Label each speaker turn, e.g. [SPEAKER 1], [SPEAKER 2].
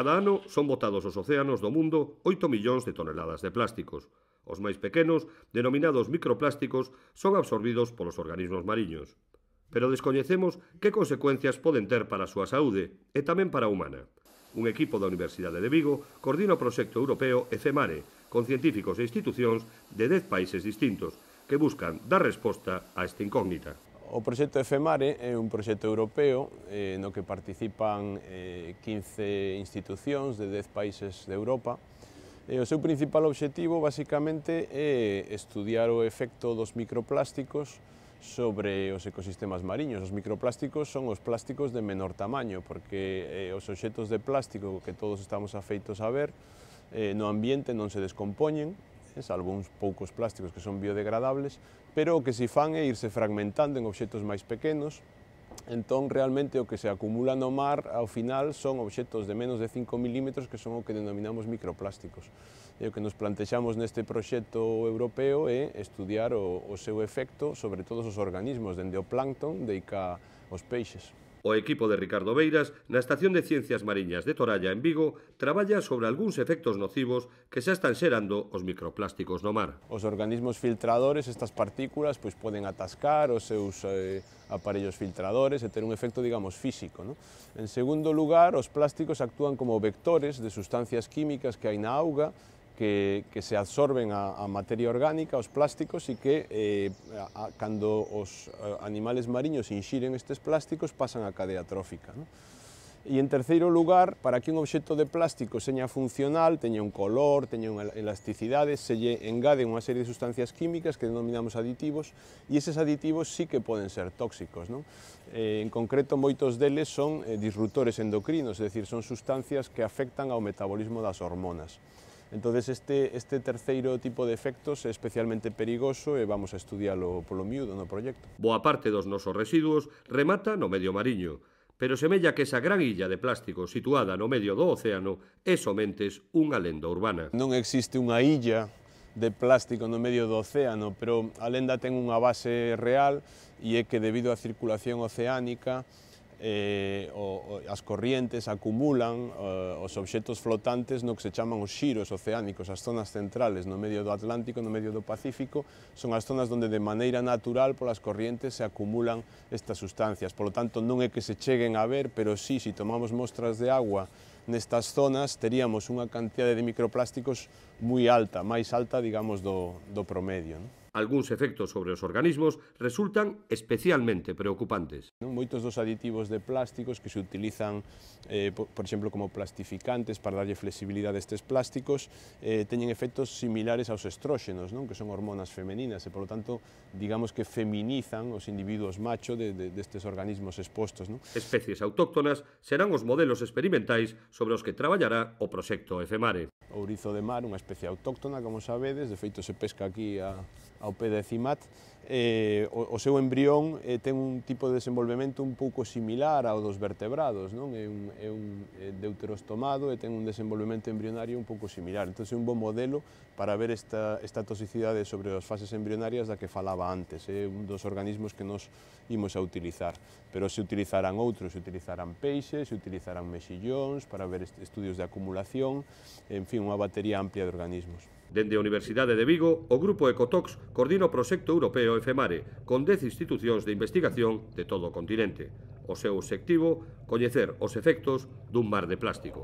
[SPEAKER 1] Cada ano son botados aos océanos do mundo 8 millóns de toneladas de plásticos. Os máis pequenos, denominados microplásticos, son absorbidos polos organismos mariños. Pero descoñecemos que consecuencias poden ter para a súa saúde e tamén para a humana. Un equipo da Universidade de Vigo coordina o proxecto europeo EFEMARE, con científicos e
[SPEAKER 2] institucións de 10 países distintos, que buscan dar resposta a esta incógnita. O proxecto EFEMARE é un proxecto europeo eh, no que participan eh, 15 institucións de 10 países de Europa. E o seu principal obxectivo, basicamente, é estudiar o efecto dos microplásticos sobre os ecosistemas mariños. Os microplásticos son os plásticos de menor tamaño, porque eh, os obxetos de plástico que todos estamos afeitos a ver eh, no ambiente non se descompoñen, salvo uns poucos plásticos que son biodegradables, pero o que se fan é irse fragmentando en objetos máis pequenos, entón realmente o que se acumula no mar ao final son objetos de menos de 5 milímetros que son o que denominamos microplásticos. E o que nos plantexamos neste proxecto europeo é estudiar o, o seu efecto sobre todos os organismos, dende o plancton, deica os peixes. O equipo de Ricardo Beiras, na Estación de Ciencias Mariñas
[SPEAKER 1] de Toralla, en Vigo, traballa sobre algúns efectos nocivos que xa están xerando os microplásticos
[SPEAKER 2] no mar. Os organismos filtradores, estas partículas, pois poden atascar os seus eh, aparellos filtradores e ter un efecto, digamos, físico. No? En segundo lugar, os plásticos actúan como vectores de sustancias químicas que hai na auga que, que se absorben a, a materia orgánica, os plásticos, e que eh, a, a, cando os eh, animales mariños inxiren estes plásticos pasan a cadea trófica. Non? E en terceiro lugar, para que un obxecto de plástico seña funcional, teña un color, teña unha elasticidade, se lle engade unha serie de sustancias químicas que denominamos aditivos, e eses aditivos sí que poden ser tóxicos. Non? Eh, en concreto, moitos deles son eh, disruptores endocrinos, é dicir, son sustancias que afectan ao metabolismo das hormonas entonces este, este terceiro tipo de efectos é especialmente perigoso e vamos a estudialo polo miúdo no proxecto. Boa parte dos nosos
[SPEAKER 1] residuos remata no medio mariño, pero semella que esa gran illa de plástico situada no
[SPEAKER 2] medio do océano é somentes unha lenda urbana. Non existe unha illa de plástico no medio do océano, pero a lenda ten unha base real e é que debido á circulación oceánica eh, o, as corrientes acumulan eh, os obxetos flotantes no que se chaman os xiros oceánicos, as zonas centrales no medio do Atlántico, no medio do Pacífico, son as zonas onde de maneira natural polas corrientes se acumulan estas sustancias. Por lo tanto, non é que se cheguen a ver, pero sí, se si tomamos mostras de agua nestas zonas, teríamos unha cantidade de microplásticos moi alta, máis alta, digamos, do, do promedio. Non? Alguns efectos sobre os organismos resultan especialmente preocupantes. Non? Moitos dos aditivos de plásticos que se utilizan, eh, por, por exemplo, como plastificantes para darlle flexibilidade a estes plásticos, eh, teñen efectos similares aos estróxenos, non? que son hormonas femeninas, e, por lo tanto, digamos que feminizan os individuos macho de, de, destes organismos expostos. Non?
[SPEAKER 1] Especies autóctonas serán os
[SPEAKER 2] modelos experimentais sobre os que traballará o proxecto EFEMARE ourizo de mar, unha especie autóctona, como sabedes, de feito se pesca aquí a, ao pé de Cimat, eh, o, o seu embrión eh, ten un tipo de desenvolvemento un pouco similar ao dos vertebrados, non? É un, é un deuterostomado e ten un desenvolvemento embrionario un pouco similar. Entón é un bom modelo para ver esta, esta toxicidade sobre as fases embrionarias da que falaba antes. É eh? un dos organismos que nos imos a utilizar. Pero se utilizarán outros, se utilizarán peixes, se utilizarán mexillóns para ver estudios de acumulación, en fin, unha batería amplia de organismos.
[SPEAKER 1] Dende a Universidade de Vigo, o Grupo Ecotox coordina o proxecto europeo EFEMARE con 10 institucións de investigación de todo o continente. O seu obxectivo, coñecer os efectos dun mar de plástico.